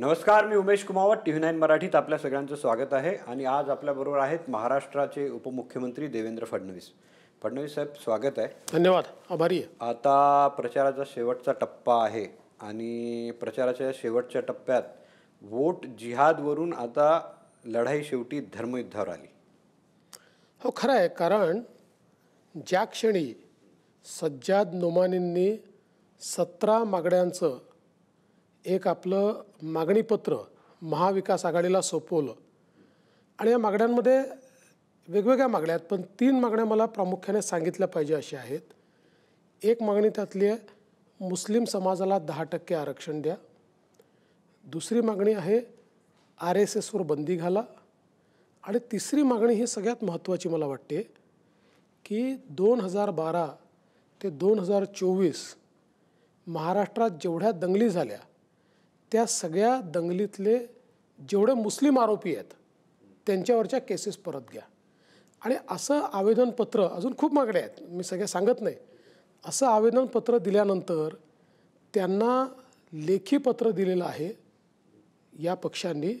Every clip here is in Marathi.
नमस्कार मी उमेश कुमावत टी व्ही नाईन मराठीत आपल्या सगळ्यांचं स्वागत आहे आणि आज आपल्याबरोबर आहेत महाराष्ट्राचे उपमुख्यमंत्री देवेंद्र फडणवीस फडणवीस साहेब स्वागत आहे धन्यवाद आभारी आता प्रचाराचा शेवटचा टप्पा आहे आणि प्रचाराच्या शेवटच्या टप्प्यात वोट जिहादवरून आता लढाई शेवटी धर्मयुद्धावर आली हो खरं आहे कारण ज्या क्षणी सज्जाद नोमानींनी सतरा मागण्यांचं एक आपलं मागणीपत्र महाविकास आघाडीला सोपवलं आणि या मागण्यांमध्ये वेगवेगळ्या मागण्या आहेत पण तीन मागण्या मला प्रामुख्याने सांगितल्या पाहिजे अशा आहेत एक मागणी त्यातली आहे मुस्लिम समाजाला दहा टक्के आरक्षण द्या दुसरी मागणी आहे आर एस एसवर बंदी घाला आणि तिसरी मागणी ही सगळ्यात महत्त्वाची मला वाटते की दोन हजार बारा ते दोन हजार चोवीस महाराष्ट्रात जेवढ्या दंगली झाल्या त्या सगळ्या दंगलीतले जेवढे मुस्लिम आरोपी आहेत त्यांच्यावरच्या केसेस परत घ्या आणि असं आवेदनपत्र अजून खूप मागण्या आहेत मी सगळ्या सांगत नाही असं आवेदनपत्र दिल्यानंतर त्यांना लेखी पत्र दिलेलं आहे या पक्षांनी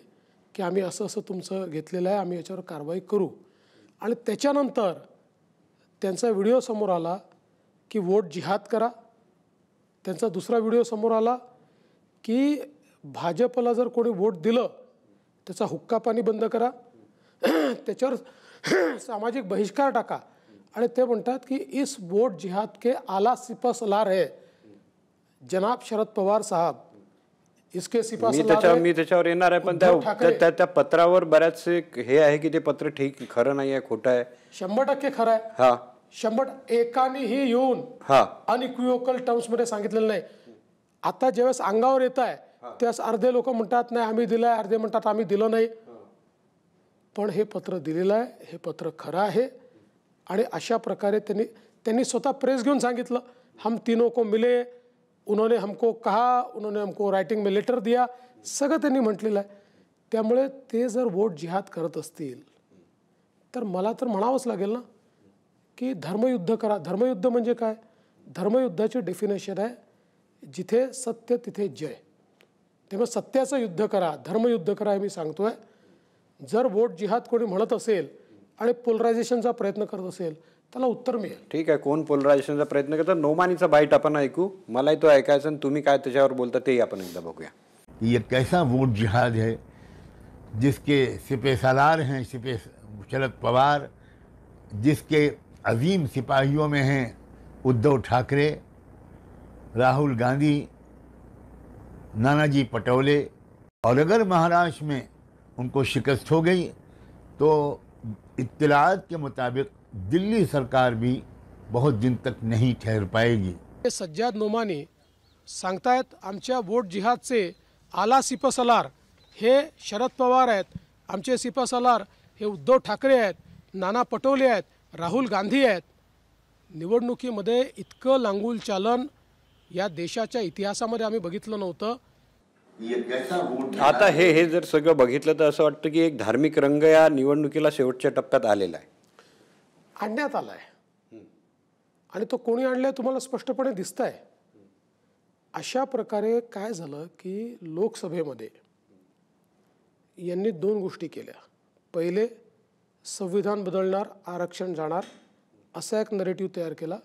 की आम्ही असं असं तुमचं घेतलेलं आहे आम्ही याच्यावर कारवाई करू आणि त्याच्यानंतर त्यांचा व्हिडिओ समोर आला की वोट जिहाद करा त्यांचा दुसरा व्हिडिओ समोर आला की भाजपला जर कोणी वोट दिलं त्याचा हुक्का पाणी बंद करा त्याच्यावर सामाजिक बहिष्कार टाका आणि ते म्हणतात की इस वोट जिहाद के आला सिपास ला रे जनाब शरद पवार साहब इसके मी मी त्याच्यावर येणार आहे पण त्या त्या पत्रावर बऱ्याचसे हे आहे की ते पत्र ठीक खरं नाही आहे खोटं आहे शंभर टक्के खरं आहे हा शंभर एकानेही येऊन हा टर्म्स मध्ये सांगितलेलं नाही आता ज्यावेळेस अंगावर येत आहे त्यास अर्धे लोक म्हणतात नाही आम्ही दिलं आहे अर्धे म्हणतात आम्ही दिलं नाही पण हे पत्र दिलेलं आहे हे पत्र खरं आहे आणि अशा प्रकारे त्यांनी त्यांनी स्वतः प्रेस घेऊन सांगितलं हम तीनों को मिले उन्होंने हमको कहा उन्होंने हमको रायटिंग में लेटर दिया सगळं त्यांनी म्हटलेलं आहे त्यामुळे ते जर वोट जिहाद करत असतील तर मला तर म्हणावंच लागेल ना की धर्मयुद्ध करा धर्मयुद्ध म्हणजे काय धर्मयुद्धाची डेफिनेशन आहे जिथे सत्य तिथे जय तेव्हा सत्याचं युद्ध करा धर्मयुद्ध करा हे मी सांगतो आहे जर वोट जिहाद कोणी म्हणत असेल आणि पोलरायझेशनचा प्रयत्न करत असेल त्याला उत्तर मिळेल ठीक आहे कोण पोलरायझेशनचा प्रयत्न करतात नोमानीचा बाईट आपण ऐकू मलाही तो ऐकायचा आणि तुम्ही काय त्याच्यावर बोलता तेही आपण एकदा बघूया ये कैसा वोट जिहाद है जिसके सिपे सालार हैं सिपे शरद पवार जिसके अजीम सिपाहियों में हैं उद्धव ठाकरे राहुल गांधी नानाजी पटोले और अगर महाराष्ट्र में उनको शिकस्त हो गई तो इत्तलात के मुताबिक दिल्ली सरकार भी बहुत दिन तक नहीं ठहर पाएगी सज्जाद नोमाने सांगतायत आमच्या वोट जिहादचे आला सिपसलार हे शरद पवार आहेत आमचे सिपसलार हे उद्धव ठाकरे आहेत नाना पटोले आहेत राहुल गांधी आहेत निवडणुकीमध्ये इतकं लांगूल चालन या देशाच्या इतिहासामध्ये आम्ही बघितलं नव्हतं आता हे हे जर सगळं बघितलं तर असं वाटतं की एक धार्मिक रंग या निवडणुकीला शेवटच्या टप्प्यात आलेला आहे आणण्यात आलाय आणि तो कोणी आणलाय तुम्हाला स्पष्टपणे दिसत आहे अशा प्रकारे काय झालं की लोकसभेमध्ये यांनी दोन गोष्टी केल्या पहिले संविधान बदलणार आरक्षण जाणार असा एक नरेटिव्ह तयार केला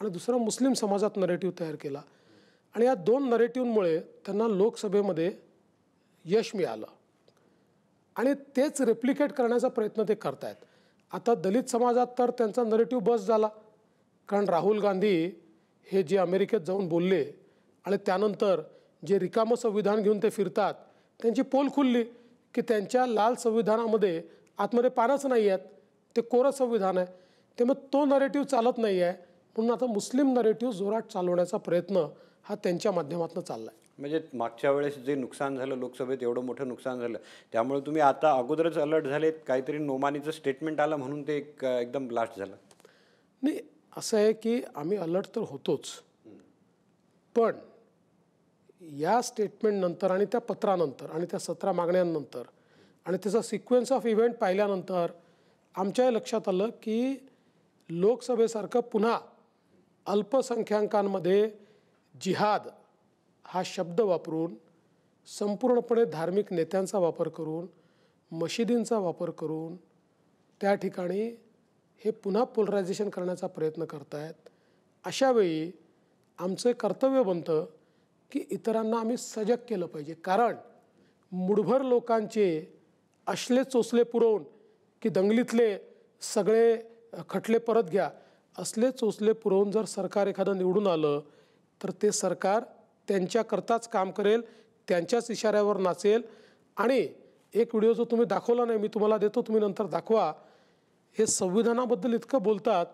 आणि दुसरा मुस्लिम समाजात नरेटिव्ह तयार केला आणि या दोन नरेटिव्हमुळे त्यांना लोकसभेमध्ये यश मिळालं आणि तेच रेप्लिकेट करण्याचा प्रयत्न ते करतायत आता दलित समाजात तर त्यांचा नरेटिव्ह बस झाला कारण राहुल गांधी हे जे अमेरिकेत जाऊन बोलले आणि त्यानंतर जे रिकामं संविधान घेऊन ते फिरतात त्यांची पोल खुलली की त्यांच्या लाल संविधानामध्ये आतमध्ये पानच नाही आहेत ते कोरं संविधान आहे त्यामुळे तो नरेटिव्ह चालत नाही आहे म्हणून आता मुस्लिम नरेटिव्ह जोरात चालवण्याचा प्रयत्न हा त्यांच्या माध्यमातून चालला आहे म्हणजे मागच्या वेळेस जे नुकसान झालं लोकसभेत एवढं मोठं नुकसान झालं त्यामुळे तुम्ही आता अगोदरच अलर्ट झालेत काहीतरी नोमानीचं स्टेटमेंट आलं म्हणून ते एकदम ब्लास्ट झालं नाही असं आहे की आम्ही अलर्ट तर होतोच पण या स्टेटमेंटनंतर आणि त्या पत्रानंतर आणि त्या सतरा मागण्यांनंतर आणि त्याचा सिक्वेन्स ऑफ इव्हेंट पाहिल्यानंतर आमच्या लक्षात आलं की लोकसभेसारखं पुन्हा अल्पसंख्याकांमध्ये जिहाद हा शब्द वापरून संपूर्णपणे धार्मिक नेत्यांचा वापर करून मशिदींचा वापर करून त्या ठिकाणी हे पुन्हा पोलरायझेशन करण्याचा प्रयत्न करत आहेत अशावेळी आमचं कर्तव्य बनतं की इतरांना आम्ही सजग केलं पाहिजे कारण मुडभर लोकांचे असले चोचले पुरवून की दंगलीतले सगळे खटले परत घ्या असले चोचले पुरवून जर सरकार एखादं निवडून आलं तर ते सरकार त्यांच्याकरताच काम करेल त्यांच्याच इशाऱ्यावर नाचेल आणि एक व्हिडिओ जो तुम्ही दाखवला नाही मी तुम्हाला देतो तुम्ही नंतर दाखवा हे संविधानाबद्दल इतकं बोलतात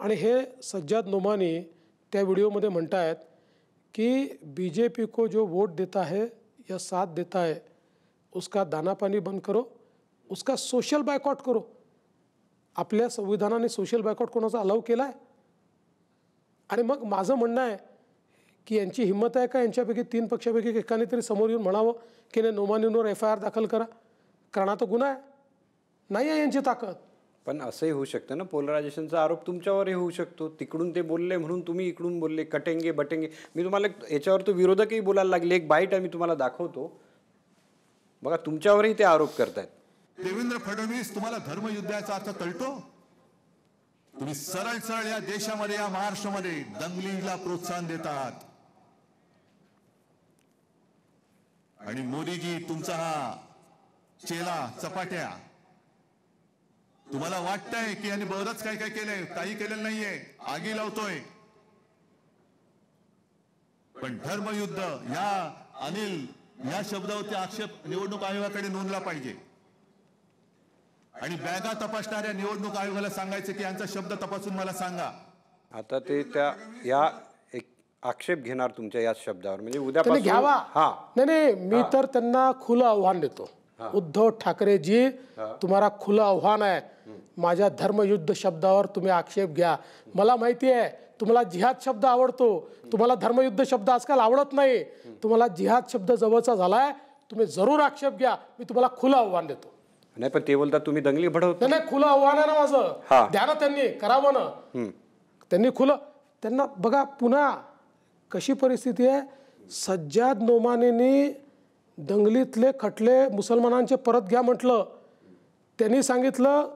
आणि हे सज्जाद नोमानी त्या व्हिडिओमध्ये म्हणत आहेत की बी जे पी को जो वोट देता है या साथ देता है उसका दाना पानी बंद करो उसका सोशल बायकॉट करो आपल्या संविधानाने सोशल बॅकआउट कोणाचा अलाव केला आहे आणि मग माझं म्हणणं आहे की यांची हिंमत आहे का यांच्यापैकी तीन पक्षापैकी एकाने तरी समोर येऊन म्हणावं की नाही नोमानींवर एफ आय आर दाखल करा कारण तो गुन्हा आहे नाही आहे यांची ताकद पण असंही होऊ शकतं ना पोलरायझेशनचा आरोप तुमच्यावरही होऊ शकतो तिकडून ते बोलले म्हणून तुम्ही इकडून बोलले कटेंगे बटेंगे मी तुम्हाला याच्यावर तो विरोधकही बोलायला लागले एक बाईट आहे मी तुम्हाला दाखवतो बघा तुमच्यावरही ते आरोप करतायत देवेंद्र फडणवीस तुम्हाला धर्मयुद्धाचा अर्थ कळतो तुम्ही सरळ सरळ या देशामध्ये या महाराष्ट्रामध्ये दंगलीला प्रोत्साहन देतात आणि मोदीजी तुमचा हा चेला चपाट्या तुम्हाला वाटतंय की यांनी बरंच काय काय केलंय काही केलेलं नाहीये आगी लावतोय पण धर्मयुद्ध या अनिल या शब्दावरती आक्षेप निवडणूक आयोगाकडे नोंदला पाहिजे आणि बॅगा तपासणाऱ्या निवडणूक आयोगाला सांगायचं की यांचा शब्द तपासून मला सांगा आता ते त्या या एक आक्षेप घेणार तुमच्या या शब्दावर म्हणजे उद्या घ्यावा हा नाही नाही मी तर त्यांना खुलं आव्हान देतो उद्धव ठाकरे जी तुम्हाला खुलं आव्हान आहे माझ्या धर्मयुद्ध शब्दावर तुम्ही आक्षेप घ्या मला माहिती आहे तुम्हाला जिहाद शब्द आवडतो तुम्हाला धर्मयुद्ध शब्द आजकाल आवडत नाही तुम्हाला जिहाद शब्द जवळचा झालाय तुम्ही जरूर आक्षेप घ्या मी तुम्हाला खुलं आव्हान देतो नाही पण ते बोलतात तुम्ही दंगली भडवत नाही खुलं आव्हान आहे ना माझं द्या ना त्यांनी करावं ना त्यांनी खुलं त्यांना बघा पुन्हा कशी परिस्थिती आहे सज्जाद नोमानेनी दंगलीतले खटले मुसलमानांचे परत घ्या म्हटलं त्यांनी सांगितलं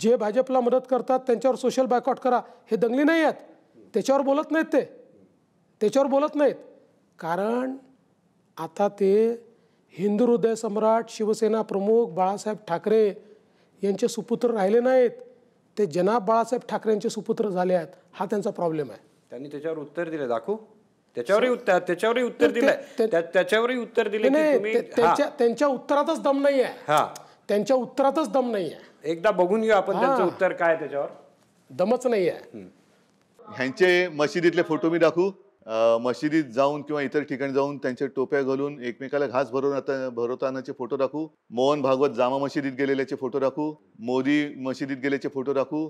जे भाजपला मदत करतात त्यांच्यावर सोशल बॅकआउट करा हे दंगली नाही आहेत त्याच्यावर बोलत नाहीत ते त्याच्यावर बोलत नाहीत कारण आता ते हिंदू हृदय सम्राट शिवसेना प्रमुख बाळासाहेब ठाकरे यांचे सुपुत्र राहिले नाहीत ते जनाब बाळासाहेब ठाकरे यांचे सुपुत्र झाले आहेत हा त्यांचा प्रॉब्लेम आहे त्यांनी त्याच्यावर उत्तर दिले दाखवू त्याच्यावरही उत्तर त्याच्यावरही उत्तर दिलंय त्याच्यावरही उत्तर दिले त्यांच्या त्यांच्या उत्तरातच दम नाही आहे त्यांच्या उत्तरातच दम नाही आहे एकदा बघून घेऊ आपण त्यांचं उत्तर काय त्याच्यावर दमच नाही आहे ह्यांचे मशिदीतले फोटो मी दाखवू मशिदीत जाऊन किंवा इतर ठिकाणी जाऊन त्यांच्या टोप्या घालून एकमेकाला घास भरून भरवतानाचे फोटो दाखवू मोहन भागवत जामा मशिदीत गेलेल्याचे फोटो दाखवू मोदी मशिदीत गेल्याचे फोटो दाखवू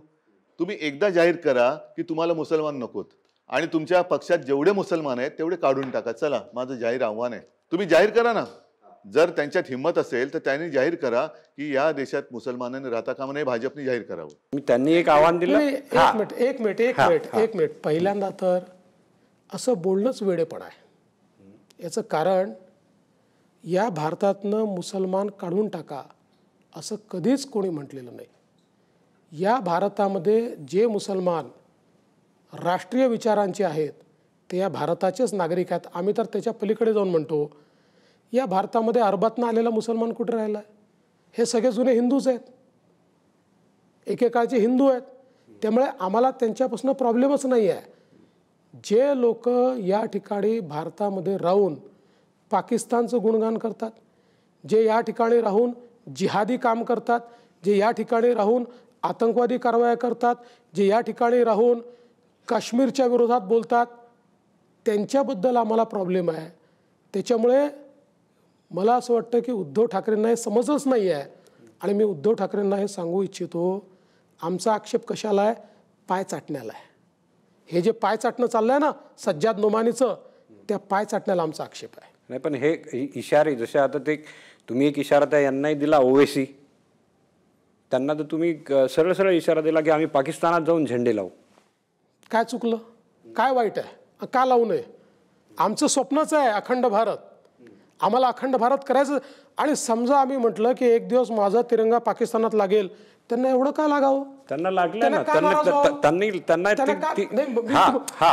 तुम्ही एकदा जाहीर करा की तुम्हाला मुसलमान नकोत आणि तुमच्या पक्षात जेवढे मुसलमान आहेत तेवढे काढून टाका चला माझं जाहीर आव्हान आहे तुम्ही जाहीर करा ना जर त्यांच्यात हिंमत असेल तर त्यांनी जाहीर करा की या देशात मुसलमानांनी राहता कामा नाही भाजपने जाहीर करावं त्यांनी एक आव्हान दिलं एक मिनिट एक मिनिट एक मिनिट एक मिनिट पहिल्यांदा तर असं बोलणंच वेडेपण आहे याचं कारण या भारतातनं मुसलमान काढून टाका असं कधीच कोणी म्हटलेलं नाही या भारतामध्ये जे मुसलमान राष्ट्रीय विचारांचे आहेत ते या भारताचेच नागरिक आहेत आम्ही तर त्याच्या पलीकडे जाऊन म्हणतो या भारतामध्ये अरबातनं आलेला मुसलमान कुठे राहिला आहे हे सगळे जुने हिंदूच आहेत एकेकाळचे हिंदू आहेत त्यामुळे आम्हाला त्यांच्यापासून प्रॉब्लेमच नाही आहे जे लोक या ठिकाणी भारतामध्ये राहून पाकिस्तानचं गुणगान करतात जे या ठिकाणी राहून जिहादी काम करतात जे या ठिकाणी राहून आतंकवादी कारवाया करतात जे या ठिकाणी राहून काश्मीरच्या विरोधात बोलतात त्यांच्याबद्दल आम्हाला प्रॉब्लेम आहे त्याच्यामुळे मला असं वाटतं की उद्धव ठाकरेंना हे समजच नाही आहे आणि मी उद्धव ठाकरेंना हे सांगू इच्छितो आमचा आक्षेप कशाला आहे पाय चाटण्याला आहे हे जे पाय चाटणं चाललंय ना सज्जाद नोमानीचं त्या पाय चाटण्याला आमचा आक्षेप आहे नाही पण हे इशारे जसे आता ते तुम्ही एक इशारा त्या यांनाही दिला ओवेसी त्यांना तर तुम्ही सरळ सरळ इशारा दिला की आम्ही पाकिस्तानात जाऊन झेंडे लावू काय चुकलं काय वाईट आहे का लावू नये आमचं स्वप्नच आहे अखंड भारत आम्हाला अखंड भारत करायचं आणि समजा आम्ही म्हटलं की एक दिवस माझा तिरंगा पाकिस्तानात लागेल त्यांना एवढं का लागावं त्यांना लागलं ना त्यांना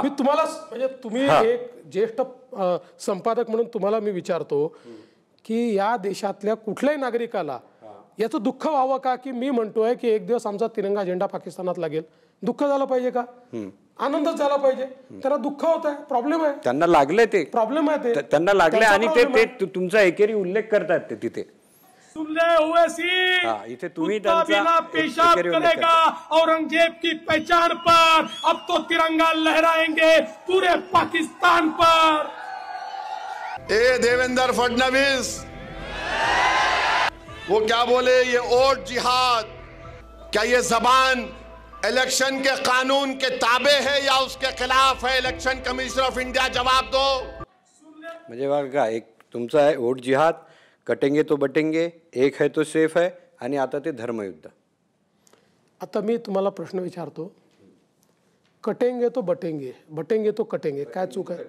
मी तुम्हाला म्हणजे तुम्ही एक ज्येष्ठ संपादक म्हणून तुम्हाला मी विचारतो की या देशातल्या कुठल्याही नागरिकाला याचं दुःख व्हावं का की मी म्हणतोय की एक दिवस आमचा तिरंगा झेंडा पाकिस्तानात लागेल दुःख झालं पाहिजे का आनंदच झाला पाहिजे त्याला दुःख होत आहे प्रॉब्लेम आहे त्यांना लागले ते प्रॉब्लेम आहे ते त्यांना लागले आणि ते तुमचा एकेरी उल्लेख करतात ते तिथे संजय ओवैसी हाँ, बिना पेशाब करेगा औरंगजेब की पहचान पर अब तो तिरंगा लहराएंगे पूरे पाकिस्तान पर ए देवेंद्र फडणवीस वो क्या बोले ये वोट जिहाद क्या ये जबान इलेक्शन के कानून के ताबे है या उसके खिलाफ है इलेक्शन कमिश्नर ऑफ इंडिया जवाब दो मुझे वाटतं एक तुमचा है वोट जिहाद कटेंगे तो बटेंगे एक है तो सेफ आहे आणि आता ते धर्मयुद्ध आता मी तुम्हाला प्रश्न विचारतो कटेंगे तो बटेंगे बटेंगे तो कटेंगे काय चूक आहे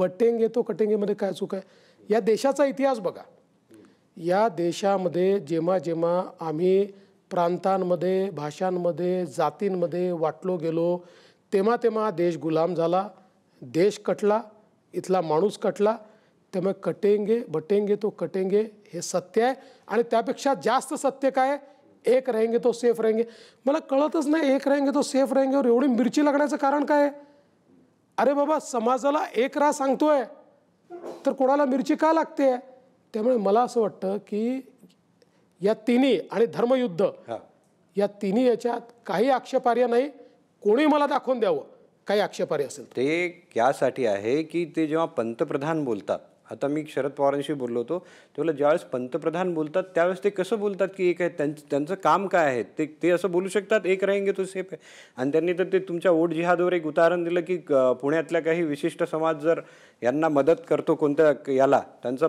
बटेंगे तो कटेंगेमध्ये काय चूक आहे या देशाचा इतिहास बघा या देशामध्ये जेव्हा जेव्हा आम्ही प्रांतांमध्ये भाषांमध्ये जातींमध्ये वाटलो गेलो तेव्हा तेव्हा देश गुलाम झाला देश कटला इथला माणूस कटला त्यामुळे कटेंगे बटेंगे तो कटेंगे हे सत्य आहे आणि त्यापेक्षा जास्त सत्य काय एक राहेंगे तो सेफ राहेंगे मला कळतच नाही एक राहेंगे तो सेफ और एवढी मिरची लागण्याचं कारण काय आहे अरे बाबा समाजाला एक राह सांगतोय तर कोणाला मिरची का लागते त्यामुळे मला असं वाटतं की या तिन्ही आणि धर्मयुद्ध या तिन्ही याच्यात काही आक्षेपार्य नाही कोणी मला दाखवून द्यावं काही आक्षेपार्य असेल ते यासाठी आहे की ते जेव्हा पंतप्रधान बोलतात आता मी शरद पवारांशी बोललो होतो तेव्हा ज्यावेळेस पंतप्रधान बोलतात त्यावेळेस ते कसं बोलतात की एक आहे त्यांचं त्यांचं काम काय आहे ते ते असं बोलू शकतात एक राहिंगे तो सेफ आहे आणि त्यांनी तर ते तुमच्या ओट जिहादवर एक उदाहरण दिलं की पुण्यातल्या काही विशिष्ट समाज जर यांना मदत करतो कोणत्या याला त्यांचा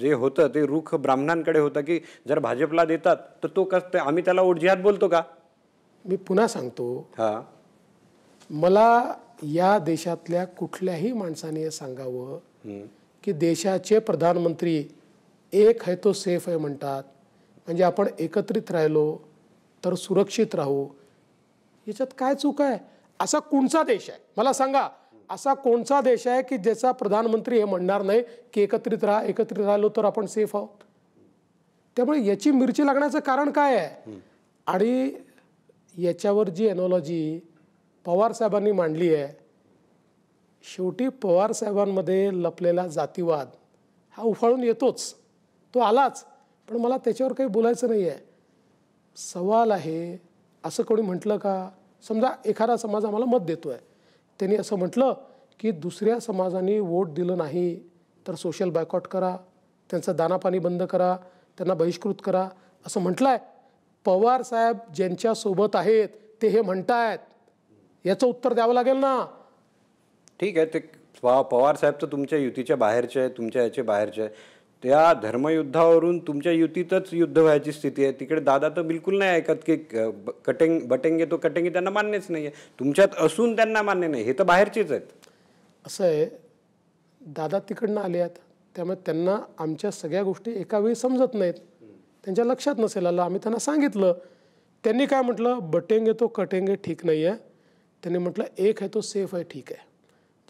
जे होतं ते रुख ब्राह्मणांकडे होतं की जर भाजपला देतात तर तो कस आम्ही त्याला ओट जिहाद बोलतो का मी पुन्हा सांगतो हां मला या देशातल्या कुठल्याही माणसाने सांगावं की देशाचे प्रधानमंत्री एक आहे तो सेफ आहे म्हणतात म्हणजे आपण एकत्रित राहिलो तर सुरक्षित राहू याच्यात काय चूक आहे असा कोणचा देश आहे मला सांगा असा कोणचा देश आहे की ज्याचा प्रधानमंत्री हे म्हणणार नाही की एकत्रित राहा एकत्रित राहिलो तर आपण सेफ आहोत त्यामुळे याची मिरची लागण्याचं कारण काय आहे आणि याच्यावर जी एनॉलॉजी पवार साहेबांनी मांडली आहे शेवटी पवारसाहेबांमध्ये लपलेला जातीवाद हा उफाळून येतोच तो आलाच पण मला त्याच्यावर काही बोलायचं नाही आहे सवाल आहे असं कोणी म्हटलं का समजा एखादा समाज आम्हाला मत देतो आहे त्यांनी असं म्हटलं की दुसऱ्या समाजाने वोट दिलं नाही तर सोशल बायकॉट करा त्यांचं दानापाणी बंद करा त्यांना बहिष्कृत करा असं म्हटलं आहे पवारसाहेब ज्यांच्यासोबत आहेत ते हे म्हणतायत याचं उत्तर द्यावं लागेल ना ठीक आहे ते पवार पवारसाहेब तर तुमच्या युतीच्या बाहेरचे आहे तुमच्या याचे बाहेरचे आहे त्या धर्मयुद्धावरून तुमच्या युतीतच युद्ध व्हायची स्थिती आहे तिकडे दादा तर बिलकुल नाही ऐकत की कटेंग बटेंगे तो कटेंगे त्यांना मान्यच नाही आहे तुमच्यात असून त्यांना मान्य नाही हे तर बाहेरचेच आहेत असं आहे दादा तिकडनं आले आहेत त्यामुळे त्यांना आमच्या सगळ्या गोष्टी एकावेळी समजत नाहीत त्यांच्या लक्षात नसेल आलं आम्ही त्यांना सांगितलं त्यांनी काय म्हटलं बटेंगे तो कटेंगे ठीक नाही आहे त्यांनी म्हटलं एक आहे तो सेफ आहे ठीक आहे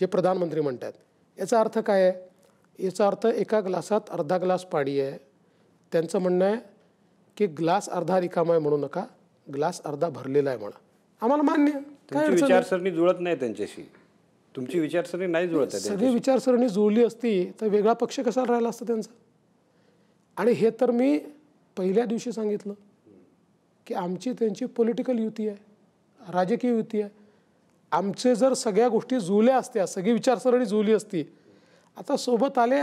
जे प्रधानमंत्री म्हणतात याचा अर्थ काय आहे याचा अर्थ एका ग्लासात अर्धा ग्लास पाणी आहे त्यांचं म्हणणं आहे की ग्लास अर्धा रिकामा आहे म्हणू नका ग्लास अर्धा भरलेला आहे म्हणा आम्हाला मान्य तुमची विचारसरणी जुळत नाही त्यांच्याशी तुमची विचारसरणी नाही जुळत आहे सगळी विचारसरणी जुळली असती तर वेगळा पक्ष कसा राहिला असता त्यांचा आणि हे तर मी पहिल्या दिवशी सांगितलं की आमची त्यांची पॉलिटिकल युती आहे राजकीय युती आहे आमचे जर सगळ्या गोष्टी जुळल्या असत्या सगळी विचारसरणी जुळली असती आता सोबत आले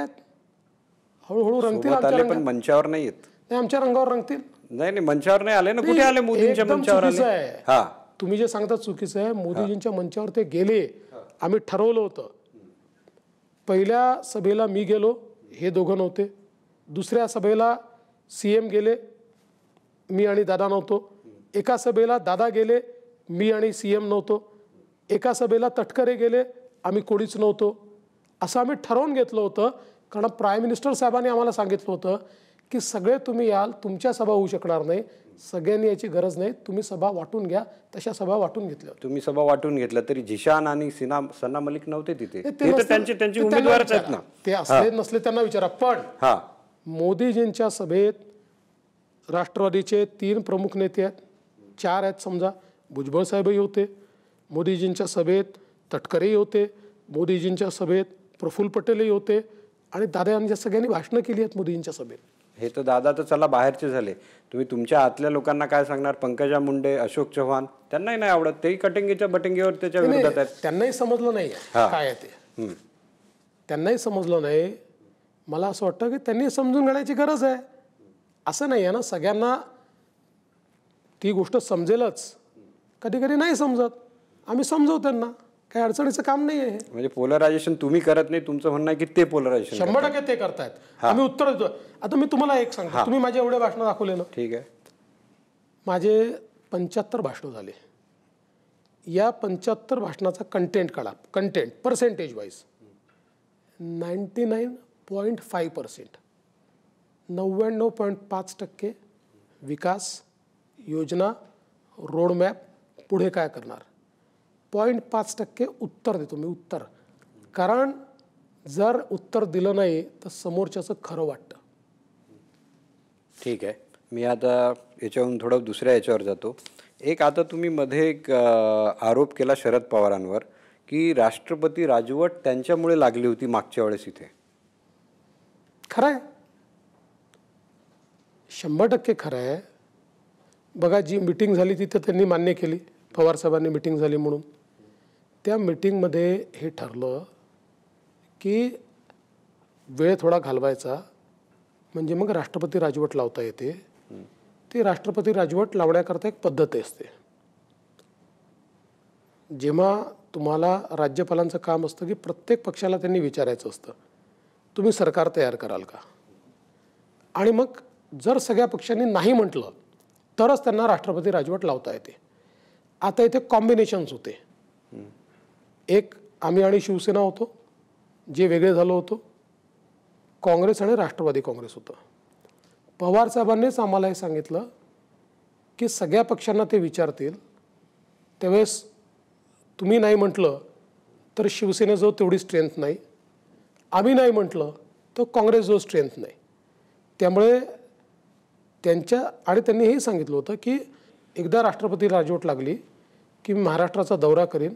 हळूहळू रंगतील पण मंचावर नाही येत नाही आमच्या रंगावर रंगतील नाही नाही मंचावर नाही आले ना कुठे आले मोदींच्या मंचावर तुम्ही जे सांगता चुकीचं आहे मोदीजींच्या मंचावर ते गेले आम्ही ठरवलं होतं पहिल्या सभेला मी गेलो हे दोघं नव्हते दुसऱ्या सभेला सी गेले मी आणि दादा नव्हतो एका सभेला दादा गेले मी आणि सी एम नव्हतो एका सभेला तटकरे गेले आम्ही कोणीच नव्हतो असं आम्ही ठरवून घेतलं होतं कारण प्राईम मिनिस्टर साहेबांनी आम्हाला सांगितलं होतं की सगळे तुम्ही याल तुमच्या सभा होऊ शकणार नाही सगळ्यांनी याची गरज नाही तुम्ही सभा वाटून घ्या तशा सभा वाटून घेतल्या तुम्ही सभा वाटून घेतल्या तरी झिशान आणि सिना सना मलिक नव्हते तिथे ना ते असले नसले त्यांना विचारा पण मोदीजींच्या सभेत राष्ट्रवादीचे तीन प्रमुख नेते आहेत चार आहेत समजा भुजबळ साहेबही होते मोदीजींच्या सभेत तटकरेही होते मोदीजींच्या सभेत प्रफुल्ल पटेलही होते आणि दादा यांच्या सगळ्यांनी भाषणं केली आहेत मोदींच्या सभेत हे तर दादा तर चला बाहेरचे झाले तुम्ही तुमच्या आतल्या लोकांना काय सांगणार पंकजा मुंडे अशोक चव्हाण त्यांनाही नाही आवडत तेही कटिंगीच्या बटिंगीवर त्याच्या विरोधात आहेत त्यांनाही समजलं नाही काय ते त्यांनाही समजलं नाही मला असं वाटतं की त्यांनी समजून घेण्याची गरज आहे असं नाही आहे ना सगळ्यांना ती गोष्ट समजेलच कधी कधी नाही समजत आम्ही समजवू त्यांना काही अडचणीचं काम नाही आहे म्हणजे पोलरायझेशन तुम्ही करत नाही तुमचं म्हणणं आहे की ते पोलरायझेशन शंभर टक्के ते करतायत आम्ही उत्तर देतो आता मी तुम्हाला एक सांगतो तुम्ही माझे एवढे भाषण दाखवले ना ठीक आहे माझे पंच्याहत्तर भाषणं झाले या पंच्याहत्तर भाषणाचा कंटेंट काढा content percentage wise ninety nine point five percent नव्याण्णव पॉईंट पाच टक्के विकास योजना रोडमॅप पुढे काय करणार पॉईंट पाच टक्के उत्तर देतो मी उत्तर कारण जर उत्तर दिलं नाही तर समोरच्याचं खरं वाटतं ठीक आहे मी आता याच्याहून थोडं दुसऱ्या याच्यावर जातो एक आता तुम्ही मध्ये एक आरोप केला शरद पवारांवर की राष्ट्रपती राजवट त्यांच्यामुळे लागली होती मागच्या वेळेस इथे खरं आहे शंभर टक्के खरं आहे बघा जी मिटिंग झाली तिथं त्यांनी मान्य केली पवार साहेबांनी मिटिंग झाली म्हणून त्या मिटिंगमध्ये हे ठरलं की वेळ थोडा घालवायचा म्हणजे मग राष्ट्रपती राजवट लावता येते ती राष्ट्रपती राजवट लावण्याकरता एक पद्धत असते जेव्हा तुम्हाला राज्यपालांचं काम असतं की प्रत्येक पक्षाला त्यांनी विचारायचं असतं तुम्ही सरकार तयार कराल का आणि मग जर सगळ्या पक्षांनी नाही म्हटलं तरच त्यांना राष्ट्रपती राजवट लावता येते आता इथे कॉम्बिनेशन्स होते एक आम्ही आणि शिवसेना होतो जे वेगळे झालो होतो काँग्रेस आणि राष्ट्रवादी काँग्रेस होतं पवार आम्हाला हे सांगितलं की सगळ्या पक्षांना ते विचारतील त्यावेळेस तुम्ही नाही म्हटलं तर शिवसेनेजवळ तेवढी स्ट्रेंथ नाही आम्ही नाही म्हटलं तर जो स्ट्रेंथ नाही त्यामुळे त्यांच्या आणि त्यांनी हे सांगितलं होतं की एकदा राष्ट्रपती राजवट लागली की मी महाराष्ट्राचा दौरा करीन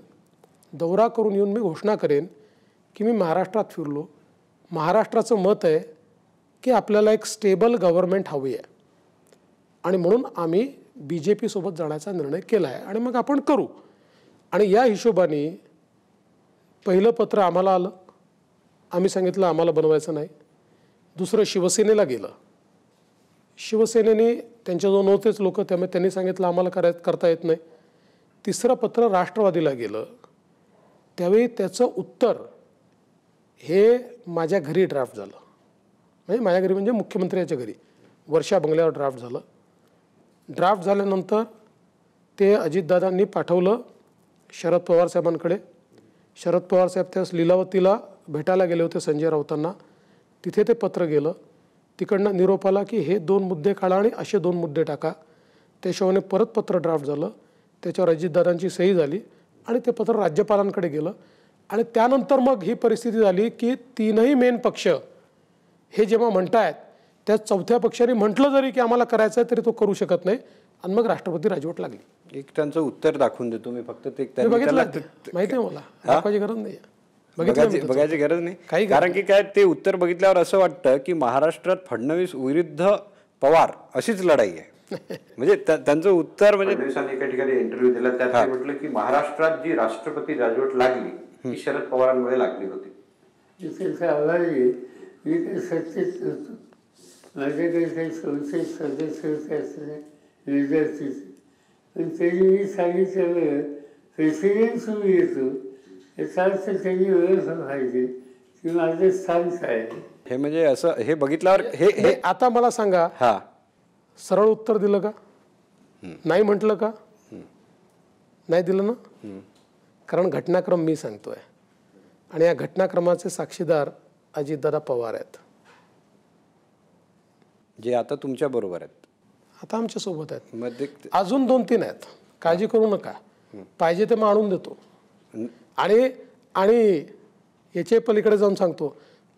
दौरा करून येऊन मी घोषणा करेन की मी महाराष्ट्रात फिरलो महाराष्ट्राचं मत आहे की आपल्याला एक स्टेबल गव्हर्नमेंट हवी आहे आणि म्हणून आम्ही बी जे पीसोबत जाण्याचा निर्णय केला आहे आणि मग आपण करू आणि या हिशोबाने पहिलं पत्र आम्हाला आलं आम्ही सांगितलं आम्हाला बनवायचं नाही दुसरं शिवसेनेला गेलं शिवसेनेने त्यांच्याजवळ नव्हतेच लोक त्यामुळे त्यांनी सांगितलं आम्हाला कराय करता येत नाही तिसरं पत्र राष्ट्रवादीला गेलं त्यावेळी त्याचं उत्तर हे माझ्या घरी ड्राफ्ट झालं म्हणजे माझ्या घरी म्हणजे मुख्यमंत्र्याच्या घरी वर्षा बंगल्यावर ड्राफ्ट झालं ड्राफ्ट झाल्यानंतर ते अजितदादांनी पाठवलं शरद पवार साहेबांकडे शरद पवार साहेब त्यास लिलावतीला भेटायला गेले होते संजय राऊतांना तिथे ते पत्र गेलं तिकडनं निरोप आला की हे दोन मुद्दे काढा आणि असे दोन मुद्दे टाका त्या परत पत्र ड्राफ्ट झालं त्याच्यावर अजितदादांची सही झाली आणि ते पत्र राज्यपालांकडे गेलं आणि त्यानंतर मग ही परिस्थिती झाली की तीनही मेन पक्ष हे जेव्हा म्हणतायत त्या चौथ्या पक्षाने म्हटलं जरी की आम्हाला करायचं तरी तो करू शकत नाही आणि मग राष्ट्रपती राजवट लागली एक त्यांचं उत्तर दाखवून देतो मी फक्त ते माहिती आहे मला दाखवायची गरज नाही बघायची गरज नाही काही कारण की काय ते उत्तर बघितल्यावर असं वाटतं की महाराष्ट्रात फडणवीस विरुद्ध पवार अशीच लढाई आहे म्हणजे त्यांचं उत्तर म्हणजे दिवसांनी एका ठिकाणी इंटरव्ह्यू दिला त्यात म्हटलं की महाराष्ट्रात जी राष्ट्रपती राजवट लागली ती शरद पवारांमुळे लागली होती आभारी मी काही सत्तेत नव्हतो माझ्याकडे काही संस्थेत सदस्य होते असताना विद्यार्थीचे पण त्यांनी मी सांगितलं प्रेसिडेंट तुम्ही येतो याचा अर्थ त्यांनी ओळख पाहिजे की माझं स्थान काय हे म्हणजे असं हे बघितल्यावर हे हे आता मला सांगा सरळ उत्तर दिलं का नाही म्हटलं का नाही दिलं ना कारण घटनाक्रम मी सांगतोय आणि या घटनाक्रमाचे साक्षीदार अजितदादा पवार आहेत जे आता तुमच्या बरोबर आहेत आता आमच्या सोबत आहेत अजून दोन तीन आहेत काळजी करू नका पाहिजे ते मग आणून देतो आणि आणि याचे पलीकडे जाऊन सांगतो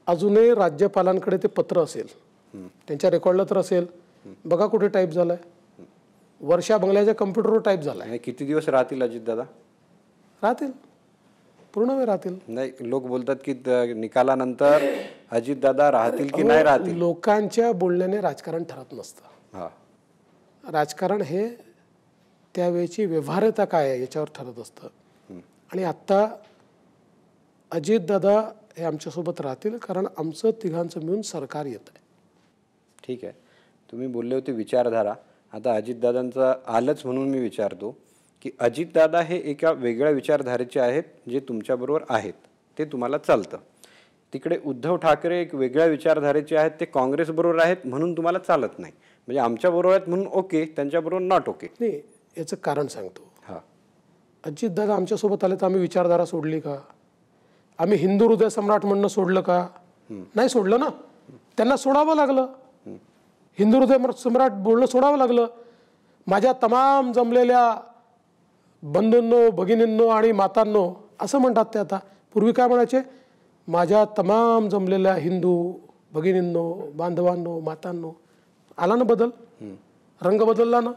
अजूनही राज्यपालांकडे ते पत्र असेल त्यांच्या रेकॉर्डला तर असेल बघा कुठे टाईप झालाय वर्षा बंगल्याच्या कम्प्युटरवर टाईप झालाय किती दिवस राहतील अजित दादा राहतील पूर्ण वेळ राहतील नाही लोक बोलतात की निकालानंतर दादा राहतील की नाही राहतील लोकांच्या बोलण्याने राजकारण ठरत नसतं हा राजकारण हे त्यावेळेची व्यवहार्यता काय आहे याच्यावर ठरत असतं आणि अजित दादा हे आमच्यासोबत राहतील कारण आमचं तिघांचं मिळून सरकार येत आहे ठीक आहे तुम्ही बोलले होते विचारधारा आता अजितदादांचा आलंच म्हणून मी विचारतो की अजितदादा हे एका वेगळ्या विचारधारेचे आहेत जे तुमच्याबरोबर आहेत ते तुम्हाला चालतं तिकडे उद्धव ठाकरे एक वेगळ्या विचारधारेचे आहेत ते काँग्रेसबरोबर आहेत म्हणून तुम्हाला चालत नाही म्हणजे आमच्याबरोबर आहेत म्हणून ओके त्यांच्याबरोबर नॉट ओके नाही याचं कारण सांगतो हां अजितदादा आमच्यासोबत आले तर आम्ही विचारधारा सोडली का आम्ही हिंदू हृदय सम्राट म्हणणं सोडलं का नाही सोडलं ना त्यांना सोडावं लागलं हिंदू हृदय सम्राट बोलणं सोडावं लागलं माझ्या तमाम जमलेल्या बंधूंनो भगिनींनो आणि मातांनो असं म्हणतात ते आता पूर्वी काय म्हणायचे माझ्या तमाम जमलेल्या हिंदू भगिनींनो बांधवांनो मातांनो आला ना बदल रंग बदलला ना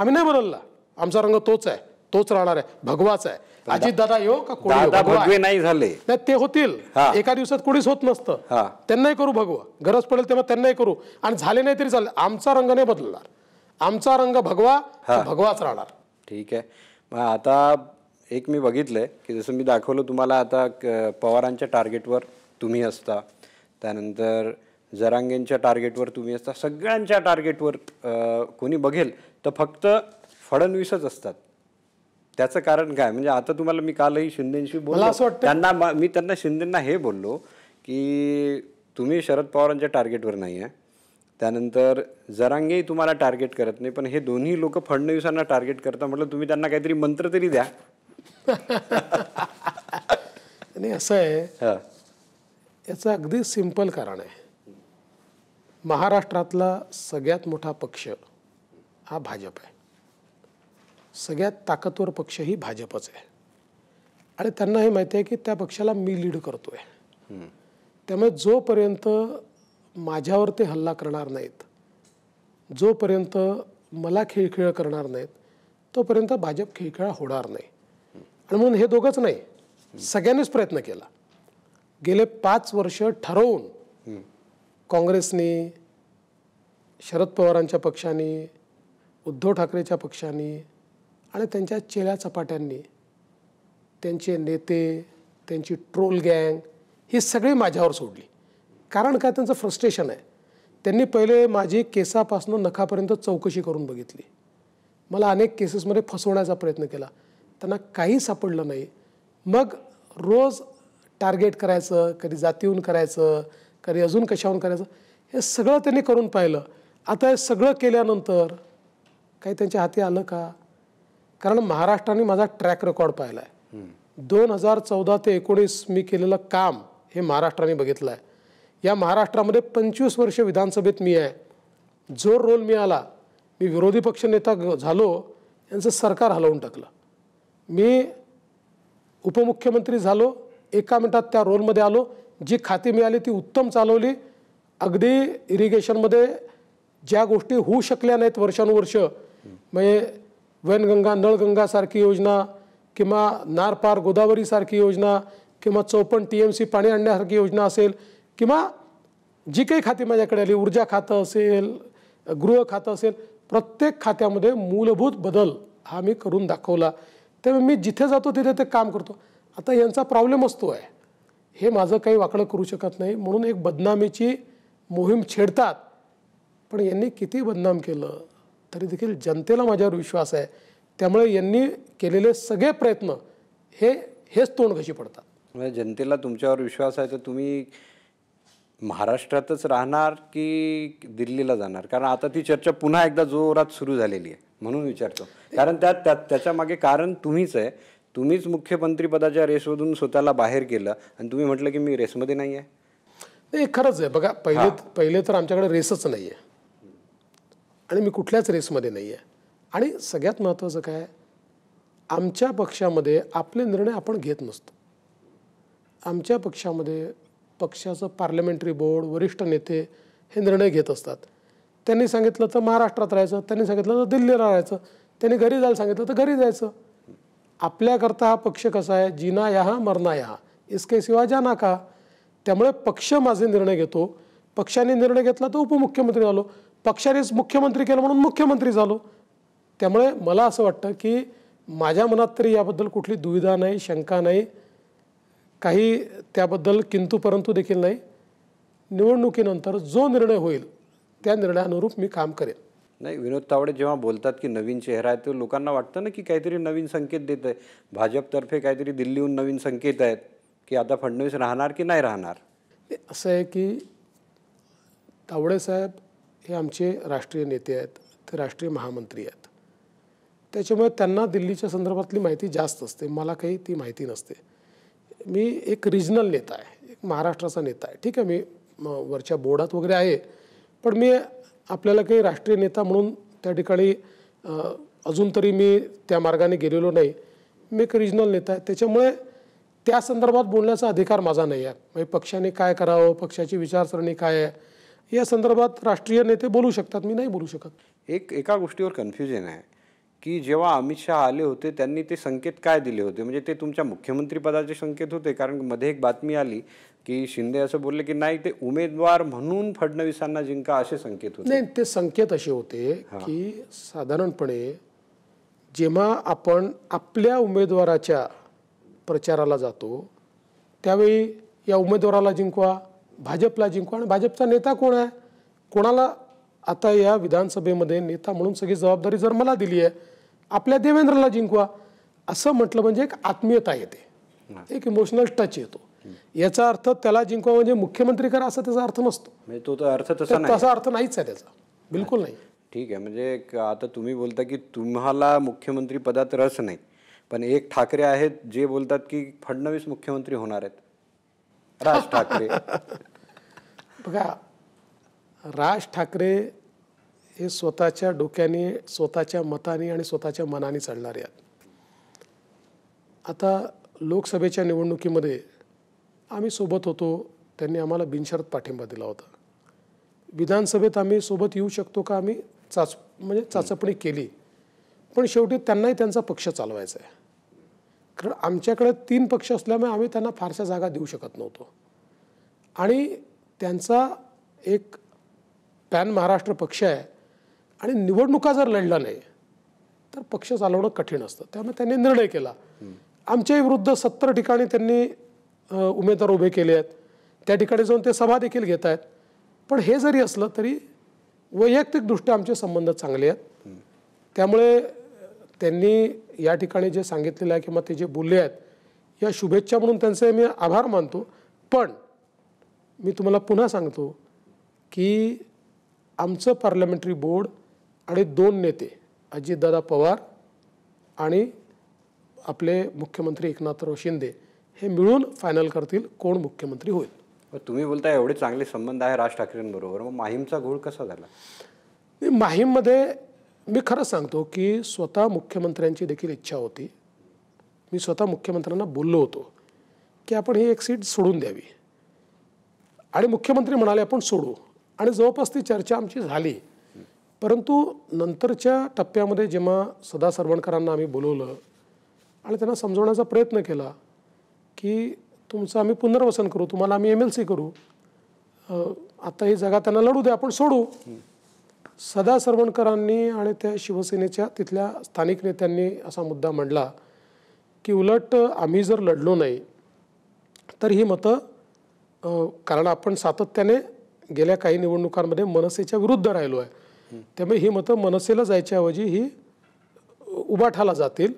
आम्ही नाही बदलला आमचा रंग तोच आहे तोच राहणार आहे भगवाच आहे अजित दादा येऊ का कोणी नाही झाले नाही ते होतील एका दिवसात कोणीच होत नसतं त्यांनाही करू भगवा गरज पडेल तेव्हा त्यांनाही करू आणि झाले नाही तरी चालेल आमचा रंग नाही बदलणार आमचा रंग भगवा भगवाच राहणार ठीक आहे मग आता एक मी बघितलंय की जसं मी दाखवलं तुम्हाला आता पवारांच्या टार्गेटवर तुम्ही असता त्यानंतर जरांगेंच्या टार्गेटवर तुम्ही असता सगळ्यांच्या टार्गेटवर कोणी बघेल तर फक्त फडणवीसच असतात त्याचं कारण काय म्हणजे आता तुम्हाला मी कालही शिंदेंशी बोललो असं वाटतं त्यांना मी त्यांना शिंदेंना हे बोललो की तुम्ही शरद पवारांच्या टार्गेटवर नाही आहे त्यानंतर जरांगेही तुम्हाला टार्गेट करत नाही पण हे दोन्ही लोक फडणवीसांना टार्गेट करतात म्हटलं तुम्ही त्यांना काहीतरी मंत्र तरी द्या नाही असं आहे याचं अगदी सिंपल कारण आहे महाराष्ट्रातला सगळ्यात मोठा पक्ष हा भाजप आहे सगळ्यात ताकदवर पक्षही भाजपच आहे आणि त्यांना हे माहिती आहे की त्या पक्षाला मी लीड करतोय त्यामुळे जोपर्यंत माझ्यावर ते हल्ला करणार नाहीत जोपर्यंत मला खेळखिळ करणार नाहीत तोपर्यंत भाजप खेळखिळा होणार नाही आणि म्हणून हे दोघंच नाही सगळ्यांनीच प्रयत्न केला गेले पाच वर्ष ठरवून काँग्रेसने शरद पवारांच्या पक्षाने उद्धव ठाकरेच्या पक्षाने आणि त्यांच्या चेल्या चपाट्यांनी त्यांचे नेते त्यांची ट्रोल गँग ही सगळी माझ्यावर सोडली कारण काय त्यांचं फ्रस्ट्रेशन आहे त्यांनी पहिले माझी केसापासून नखापर्यंत चौकशी करून बघितली मला अनेक केसेसमध्ये फसवण्याचा प्रयत्न केला त्यांना काही सापडलं नाही मग रोज टार्गेट करायचं कधी जातीहून करायचं कधी अजून कशाहून करायचं हे सगळं त्यांनी करून पाहिलं आता हे सगळं केल्यानंतर काही त्यांच्या हाती आलं का कारण महाराष्ट्राने माझा ट्रॅक रेकॉर्ड पाहिला आहे दोन हजार चौदा ते एकोणीस मी केलेलं काम हे महाराष्ट्राने बघितलं आहे या महाराष्ट्रामध्ये पंचवीस वर्ष विधानसभेत मी आहे जो रोल मिळाला मी विरोधी पक्षनेता झालो यांचं सरकार हलवून टाकलं मी उपमुख्यमंत्री झालो एका मिनटात त्या रोलमध्ये आलो जी खाती मिळाली ती उत्तम चालवली अगदी इरिगेशनमध्ये ज्या गोष्टी होऊ शकल्या नाहीत वर्षानुवर्ष म्हणजे वैनगंगा नळगंगासारखी योजना किंवा नारपार गोदावरीसारखी योजना किंवा चौपन्न टी एम सी पाणी आणण्यासारखी योजना असेल किंवा जी काही खाती माझ्याकडे आली ऊर्जा खातं असेल गृह खातं असेल प्रत्येक खात्यामध्ये मूलभूत बदल हा मी करून दाखवला त्यामुळे मी जिथे जातो तिथे ते काम करतो आता यांचा प्रॉब्लेम असतो आहे हे माझं काही वाकडं करू शकत नाही म्हणून एक बदनामीची मोहीम छेडतात पण यांनी किती बदनाम केलं तरी देखील जनतेला माझ्यावर विश्वास आहे त्यामुळे यांनी केलेले सगळे प्रयत्न हे हेच तोंड कशी पडतात म्हणजे जनतेला तुमच्यावर विश्वास आहे तर तुम्ही महाराष्ट्रातच राहणार की दिल्लीला जाणार कारण आता ती चर्चा पुन्हा एकदा जोरात सुरू झालेली आहे म्हणून विचारतो कारण त्यात त्या त्याच्यामागे कारण तुम्हीच आहे तुम्हीच मुख्यमंत्रीपदाच्या रेसमधून स्वतःला बाहेर केलं आणि तुम्ही म्हटलं की मी रेसमध्ये नाही आहे हे खरंच आहे बघा पहिले पहिले तर आमच्याकडे रेसच नाही आहे आणि मी कुठल्याच रेसमध्ये नाही आहे आणि सगळ्यात महत्त्वाचं काय आमच्या पक्षामध्ये आपले निर्णय आपण घेत नसतो आमच्या पक्षामध्ये पक्षाचं पार्लमेंटरी बोर्ड वरिष्ठ नेते हे निर्णय घेत असतात त्यांनी सांगितलं तर महाराष्ट्रात राहायचं त्यांनी सांगितलं तर दिल्लीला राहायचं त्यांनी घरी जायला सांगितलं तर घरी जायचं आपल्याकरता हा पक्ष कसा आहे जिना या मरणा या इसके शिवाय जाना का त्यामुळे पक्ष माझे निर्णय घेतो पक्षाने निर्णय घेतला तर उपमुख्यमंत्री झालो पक्षानेच मुख्यमंत्री केलं म्हणून मुख्यमंत्री झालो त्यामुळे मला असं वाटतं की माझ्या मनात तरी याबद्दल कुठली दुविधा नाही शंका नाही काही त्याबद्दल किंतू परंतु देखील नाही निवडणुकीनंतर जो निर्णय होईल त्या निर्णयानुरूप मी काम करेन नाही विनोद तावडे जेव्हा बोलतात की नवीन चेहरा आहे तो लोकांना वाटतं ना की काहीतरी नवीन संकेत देत आहे भाजपतर्फे काहीतरी दिल्लीहून नवीन संकेत आहेत की आता फडणवीस राहणार की नाही राहणार असं आहे की तावडे साहेब हे आमचे राष्ट्रीय नेते आहेत ते राष्ट्रीय महामंत्री आहेत त्याच्यामुळे त्यांना दिल्लीच्या संदर्भातली माहिती जास्त असते मला काही ती माहिती नसते मी एक रिजनल नेता आहे एक महाराष्ट्राचा नेता आहे ठीक आहे मी वरच्या बोर्डात वगैरे आहे पण मी आपल्याला काही राष्ट्रीय नेता म्हणून त्या ठिकाणी अजून तरी मी त्या मार्गाने गेलेलो नाही मी एक रिजनल नेता आहे त्याच्यामुळे त्या संदर्भात बोलण्याचा अधिकार माझा नाही आहे म्हणजे पक्षाने काय करावं पक्षाची विचारसरणी काय आहे या संदर्भात राष्ट्रीय नेते बोलू शकतात मी नाही बोलू शकत एक एका गोष्टीवर कन्फ्युजन आहे की जेव्हा अमित शहा आले होते त्यांनी ते संकेत काय दिले होते म्हणजे ते तुमच्या मुख्यमंत्रीपदाचे संकेत होते कारण मध्ये एक बातमी आली की शिंदे असं बोलले की नाही ते उमेदवार म्हणून फडणवीसांना जिंका असे संकेत होते नाही ते संकेत असे होते की साधारणपणे जेव्हा आपण आपल्या उमेदवाराच्या प्रचाराला जातो त्यावेळी या उमेदवाराला जिंकवा भाजपला जिंकू आणि भाजपचा नेता कोण आहे कोणाला आता या विधानसभेमध्ये नेता म्हणून सगळी जबाबदारी जर मला दिली आहे आपल्या देवेंद्रला जिंकवा असं म्हटलं म्हणजे एक आत्मीयता येते एक इमोशनल टच येतो याचा अर्थ त्याला जिंकवा म्हणजे मुख्यमंत्री करा असा त्याचा अर्थ नसतो म्हणजे तो तर अर्थ तसा तसा अर्थ नाहीच आहे त्याचा बिलकुल नाही ठीक आहे म्हणजे आता तुम्ही बोलता की तुम्हाला मुख्यमंत्री पदात रस नाही पण एक ठाकरे आहेत जे बोलतात की फडणवीस मुख्यमंत्री होणार आहेत राज ठाकरे बघा राज ठाकरे हे स्वतःच्या डोक्याने स्वतःच्या मताने आणि स्वतःच्या मनाने चढणारे आहेत आता लोकसभेच्या निवडणुकीमध्ये आम्ही सोबत होतो त्यांनी आम्हाला बिनशरत पाठिंबा दिला होता विधानसभेत आम्ही सोबत येऊ शकतो का आम्ही चाच म्हणजे चाचपणी केली पण शेवटी त्यांनाही त्यांचा पक्ष चालवायचा आहे कारण आमच्याकडे तीन पक्ष असल्यामुळे आम्ही त्यांना फारशा जागा देऊ शकत नव्हतो आणि त्यांचा एक पॅन महाराष्ट्र पक्ष आहे आणि निवडणुका जर लढला नाही तर पक्ष चालवणं कठीण असतं त्यामुळे त्यांनी निर्णय केला आमच्याही विरुद्ध सत्तर ठिकाणी त्यांनी उमेदवार उभे केले आहेत त्या ठिकाणी जाऊन ते सभा देखील घेत आहेत पण हे जरी असलं तरी वैयक्तिकदृष्ट्या आमचे संबंध चांगले आहेत त्यामुळे त्यांनी या ठिकाणी जे सांगितलेलं आहे किंवा ते जे बोलले आहेत या शुभेच्छा म्हणून त्यांचे मी आभार मानतो पण मी तुम्हाला पुन्हा सांगतो की आमचं पार्लमेंटरी बोर्ड आणि दोन नेते अजितदादा पवार आणि आपले मुख्यमंत्री एकनाथराव शिंदे हे मिळून फायनल करतील कोण मुख्यमंत्री होईल तुम्ही बोलता एवढे चांगले संबंध आहे राज ठाकरेंबरोबर मग माहीमचा घोळ कसा झाला माहीममध्ये मी खरंच सांगतो की स्वतः मुख्यमंत्र्यांची देखील इच्छा होती मी स्वतः मुख्यमंत्र्यांना बोललो होतो की आपण ही एक सीट सोडून द्यावी आणि मुख्यमंत्री म्हणाले आपण सोडू आणि जवळपास ती चर्चा आमची झाली परंतु नंतरच्या टप्प्यामध्ये जेव्हा सदा सरवणकरांना आम्ही बोलवलं आणि त्यांना समजवण्याचा प्रयत्न केला की तुमचं आम्ही पुनर्वसन करू तुम्हाला आम्ही एम एल सी करू आता ही जागा त्यांना लढू द्या आपण सोडू सदा सरवणकरांनी आणि त्या शिवसेनेच्या तिथल्या स्थानिक नेत्यांनी असा मुद्दा मांडला की उलट आम्ही जर लढलो नाही तर ही मतं कारण आपण सातत्याने गेल्या काही निवडणुकांमध्ये मनसेच्या विरुद्ध राहिलो आहे त्यामुळे ही मतं मनसेला जायच्याऐवजी ही उबाठाला जातील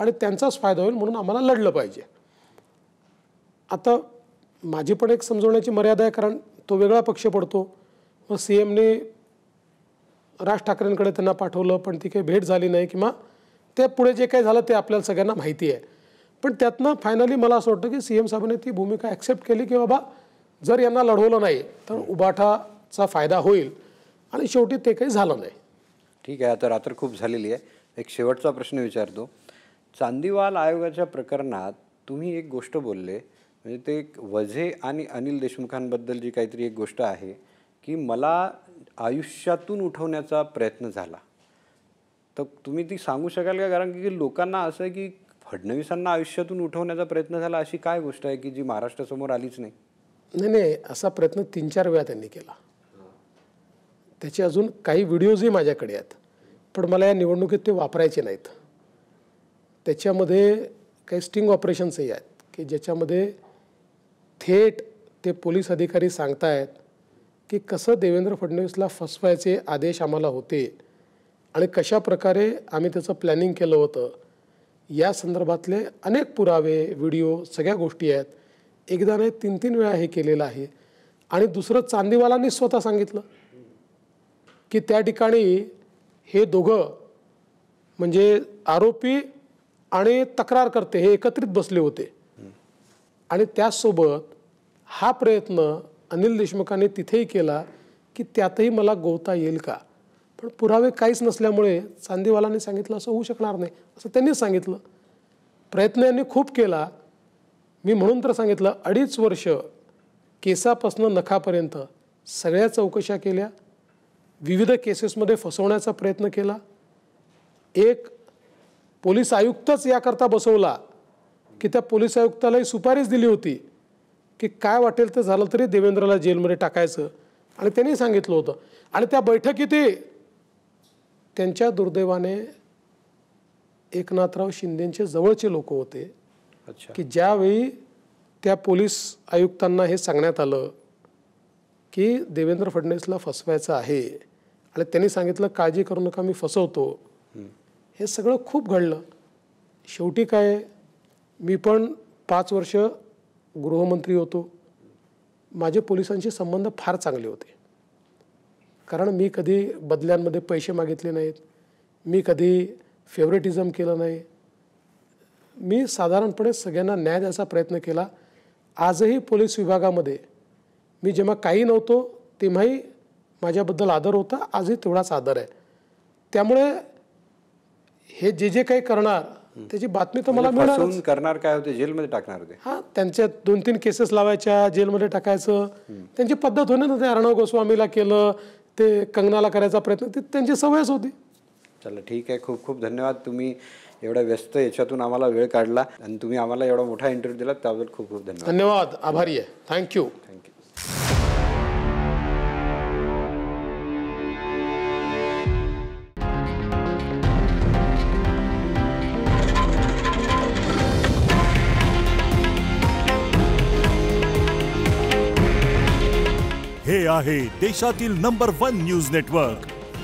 आणि त्यांचाच फायदा होईल म्हणून आम्हाला लढलं पाहिजे आता माझी पण एक समजवण्याची मर्यादा आहे कारण तो वेगळा पक्ष पडतो मग सी एमने राज ठाकरेंकडे त्यांना पाठवलं पण ती काही भेट झाली नाही किंवा ते पुढे जे काही झालं ते आपल्याला सगळ्यांना माहिती आहे पण त्यातनं फायनली मला असं वाटतं की सी एम साहेबांनी ती भूमिका ॲक्सेप्ट केली की बाबा जर यांना लढवलं नाही तर उबाठाचा फायदा होईल आणि शेवटी ते काही झालं नाही ठीक आहे आता रात्र खूप झालेली आहे एक शेवटचा प्रश्न विचारतो चांदीवाल आयोगाच्या प्रकरणात तुम्ही एक गोष्ट बोलले म्हणजे ते एक वझे आणि अनिल देशमुखांबद्दल जी काहीतरी एक गोष्ट आहे की मला आयुष्यातून उठवण्याचा प्रयत्न झाला तर तुम्ही ती सांगू शकाल का कारण की लोकांना असं आहे की फडणवीसांना आयुष्यातून उठवण्याचा प्रयत्न झाला अशी काय गोष्ट आहे की जी महाराष्ट्रासमोर आलीच नाही नाही नाही असा प्रयत्न तीन चार वेळा त्यांनी केला त्याचे अजून काही व्हिडिओजही माझ्याकडे आहेत पण मला या निवडणुकीत ते वापरायचे नाहीत त्याच्यामध्ये काही स्टिंग ऑपरेशन्सही आहेत की ज्याच्यामध्ये थेट ते पोलीस अधिकारी सांगतायत की कसं देवेंद्र फडणवीसला फसवायचे आदेश आम्हाला होते आणि कशा प्रकारे आम्ही त्याचं प्लॅनिंग केलं होतं या संदर्भातले अनेक पुरावे व्हिडिओ सगळ्या गोष्टी आहेत एकदा नाही तीन तीन वेळा हे केलेलं आहे आणि दुसरं चांदीवालांनी स्वतः सांगितलं की त्या ठिकाणी हे दोघं म्हणजे आरोपी आणि तक्रार करते हे एकत्रित बसले होते आणि त्यासोबत हा प्रयत्न अनिल देशमुखांनी तिथेही केला की त्यातही मला गोवता येईल का पण पुरावे काहीच नसल्यामुळे चांदीवालांनी सांगितलं असं होऊ शकणार नाही असं त्यांनीच सांगितलं प्रयत्न यांनी खूप केला मी म्हणून तर सांगितलं अडीच वर्ष केसापासून नखापर्यंत सगळ्या चौकशा केल्या विविध केसेसमध्ये फसवण्याचा प्रयत्न केला एक पोलीस आयुक्तच याकरता बसवला की त्या पोलीस आयुक्तालाही सुपारीच दिली होती की काय वाटेल ते झालं तरी देवेंद्रला जेलमध्ये टाकायचं आणि त्यांनी सांगितलं होतं आणि त्या बैठकीतही त्यांच्या दुर्दैवाने एकनाथराव शिंदेंचे जवळचे लोक होते की ज्यावेळी त्या पोलीस आयुक्तांना हे सांगण्यात आलं की देवेंद्र फडणवीसला फसवायचं आहे आणि त्यांनी सांगितलं काळजी करू नका मी फसवतो हे सगळं खूप घडलं शेवटी काय मी पण पाच वर्ष गृहमंत्री होतो माझे पोलिसांशी संबंध फार चांगले होते कारण मी कधी बदल्यांमध्ये पैसे मागितले नाहीत मी कधी फेवरेटिझम केलं नाही मी साधारणपणे सगळ्यांना न्याय द्यायचा प्रयत्न केला आजही पोलीस विभागामध्ये मी जेव्हा काही नव्हतो तेव्हाही माझ्याबद्दल आदर होता आजही तेवढाच आदर आहे त्यामुळे हे जे जे काही करणार त्याची बातमी तर मला म्हणजे मिळणार करणार काय होते जेलमध्ये टाकणार होते हा त्यांच्या दोन तीन केसेस लावायच्या जेलमध्ये टाकायचं त्यांची पद्धत होणे ना ते अर्णव गोस्वामीला केलं ते कंगनाला करायचा प्रयत्न ते त्यांची सवयच होती चला ठीक आहे खूप खूप धन्यवाद तुम्ही एवढा व्यस्त याच्यातून आम्हाला वेळ काढला आणि तुम्ही आम्हाला एवढा मोठा इंटरव्ह्यू दिला त्याबद्दल खूप खूप धन्यवाद धन्यवाद आभारी आहे थँक्यू थँक्यू हे आहे देशातील नंबर वन न्यूज नेटवर्क